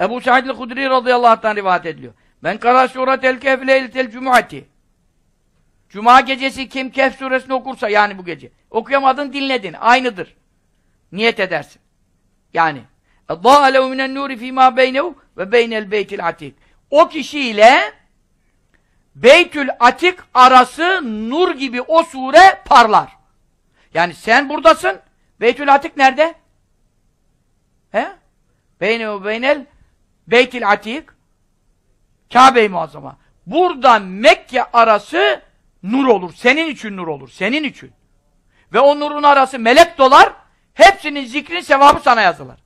Ebu Said el-Hudri radıyallahu anh'tan rivayet ediliyor. Ben kara el kehf leyletel cumuati. Cuma gecesi kim Kehf suresini okursa yani bu gece. Okuyamadın dinledin. Aynıdır. Niyet edersin. Yani Allah lehu minen nuri fîmâ beynehu ve beynel beytil atik. O kişiyle Beytül Atik arası nur gibi o sure parlar. Yani sen buradasın. Beytül Atik nerede? He? Beyne beynel Beytil Atik, Kabe-i Muazzama. Buradan Mekke arası nur olur. Senin için nur olur. Senin için. Ve o nurun arası melek dolar. Hepsinin zikrin sevabı sana yazılır.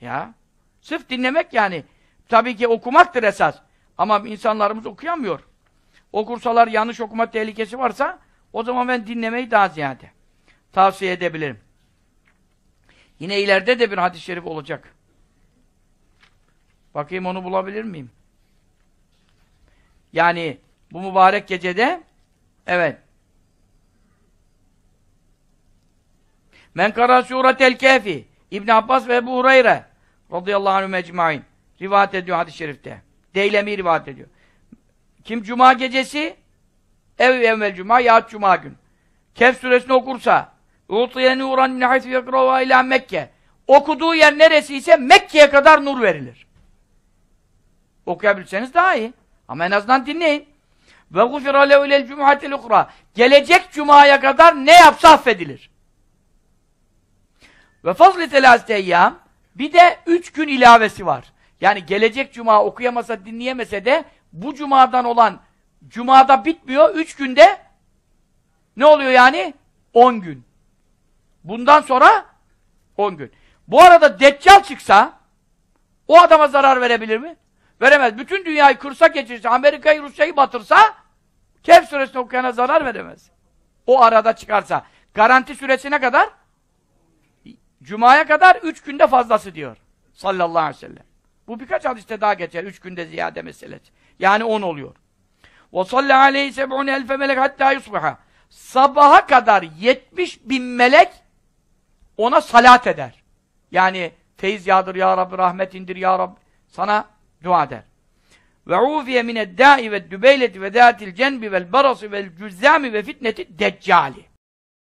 Ya. Sırf dinlemek yani. Tabii ki okumaktır esas. Ama insanlarımız okuyamıyor. Okursalar yanlış okuma tehlikesi varsa o zaman ben dinlemeyi daha ziyade tavsiye edebilirim. Yine ileride de bir hadis-i şerif olacak. Bakayım onu bulabilir miyim? Yani bu mübarek gecede evet Men kara suretel kehfi İbn Abbas ve Ebu Hureyre radıyallahu anh mecmain rivayet ediyor hadis-i şerifte. Deylemi rivayet ediyor. Kim cuma gecesi ev evvel cuma yahut cuma gün Kehf suresini okursa Utiye nuran min haythu yakrava ila Mekke okuduğu yer neresi ise Mekke'ye kadar nur verilir. Okuyabilseniz daha iyi. Ama en azından dinleyin. Ve gufira lehu ilel cumhatil ukra. Gelecek cumaya kadar ne yapsa affedilir. Ve fazli telâste eyyâm. Bir de üç gün ilavesi var. Yani gelecek cuma okuyamasa, dinleyemese de bu cumadan olan cumada bitmiyor. Üç günde ne oluyor yani? On gün. Bundan sonra on gün. Bu arada deccal çıksa o adama zarar verebilir mi? veremez. Bütün dünyayı kursa geçirse, Amerika'yı, Rusya'yı batırsa Kehf suresini okuyana zarar veremez. O arada çıkarsa. Garanti süresine kadar Cuma'ya kadar üç günde fazlası diyor. Sallallahu aleyhi ve sellem. Bu birkaç hadiste daha geçer. Üç günde ziyade meselesi. Yani on oluyor. وَصَلَّ عَلَيْهِ سَبْعُنَ اَلْفَ melek حَتَّى يُصْبَحَ Sabaha kadar 70 bin melek ona salat eder. Yani feyiz yağdır ya Rabbi, rahmet indir ya Rabbi. Sana dua eder. Ve ufiye mined dâi ve dübeyleti ve dâtil cenbi vel barası vel cüzzâmi ve fitneti deccali.